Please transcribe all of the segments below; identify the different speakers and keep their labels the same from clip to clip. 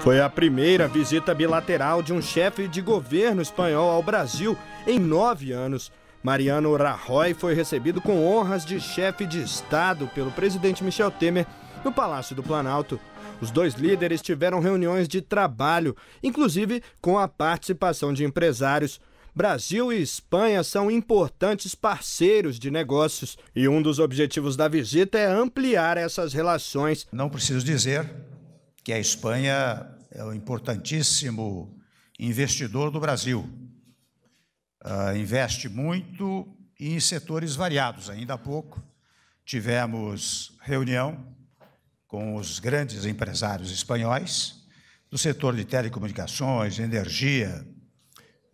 Speaker 1: Foi a primeira visita bilateral de um chefe de governo espanhol ao Brasil em nove anos. Mariano Rajoy foi recebido com honras de chefe de Estado pelo presidente Michel Temer no Palácio do Planalto. Os dois líderes tiveram reuniões de trabalho, inclusive com a participação de empresários. Brasil e Espanha são importantes parceiros de negócios e um dos objetivos da visita é ampliar essas relações. Não preciso dizer que a Espanha
Speaker 2: é um importantíssimo investidor do Brasil. Uh, investe muito em setores variados. Ainda há pouco tivemos reunião com os grandes empresários espanhóis do setor de telecomunicações, energia,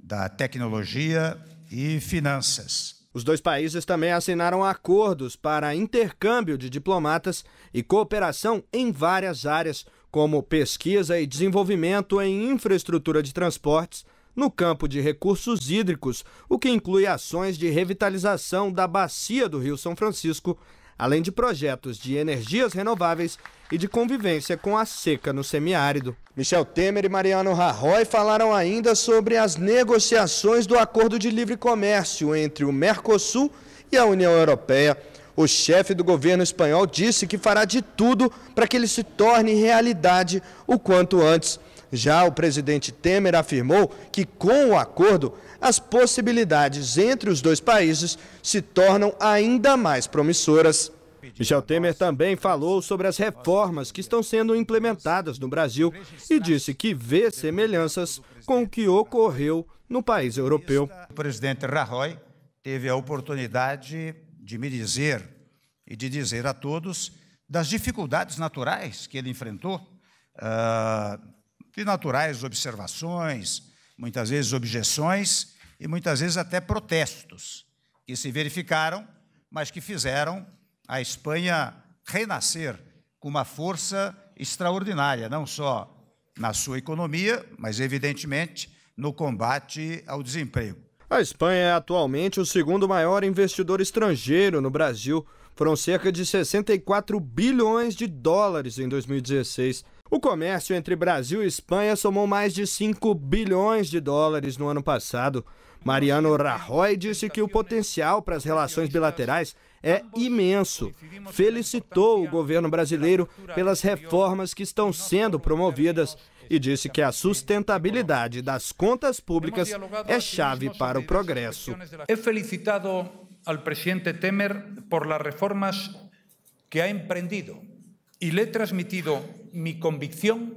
Speaker 2: da tecnologia
Speaker 1: e finanças. Os dois países também assinaram acordos para intercâmbio de diplomatas e cooperação em várias áreas, como pesquisa e desenvolvimento em infraestrutura de transportes no campo de recursos hídricos, o que inclui ações de revitalização da bacia do Rio São Francisco, além de projetos de energias renováveis e de convivência com a seca no semiárido. Michel Temer e Mariano Rajoy falaram ainda sobre as negociações do acordo de livre comércio entre o Mercosul e a União Europeia o chefe do governo espanhol disse que fará de tudo para que ele se torne realidade o quanto antes. Já o presidente Temer afirmou que, com o acordo, as possibilidades entre os dois países se tornam ainda mais promissoras. Michel Temer também falou sobre as reformas que estão sendo implementadas no Brasil e disse que vê semelhanças com o que ocorreu no país europeu.
Speaker 2: O presidente Rajoy teve a oportunidade de me dizer e de dizer a todos das dificuldades naturais que ele enfrentou, ah, de naturais observações, muitas vezes objeções e muitas vezes até protestos que se verificaram, mas que fizeram a Espanha renascer com uma força extraordinária, não só na sua economia, mas evidentemente no combate ao desemprego.
Speaker 1: A Espanha é atualmente o segundo maior investidor estrangeiro no Brasil. Foram cerca de 64 bilhões de dólares em 2016. O comércio entre Brasil e Espanha somou mais de 5 bilhões de dólares no ano passado. Mariano Rajoy disse que o potencial para as relações bilaterais é imenso. Felicitou o governo brasileiro pelas reformas que estão sendo promovidas e disse que a sustentabilidade das contas públicas é chave para o
Speaker 3: progresso. He felicitado ao presidente Temer por las reformas que ha emprendido e le he transmitido mi convicción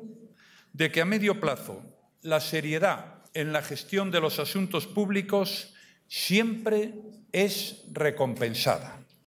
Speaker 3: de que a medio plazo la seriedad en la gestión de los asuntos públicos siempre es recompensada.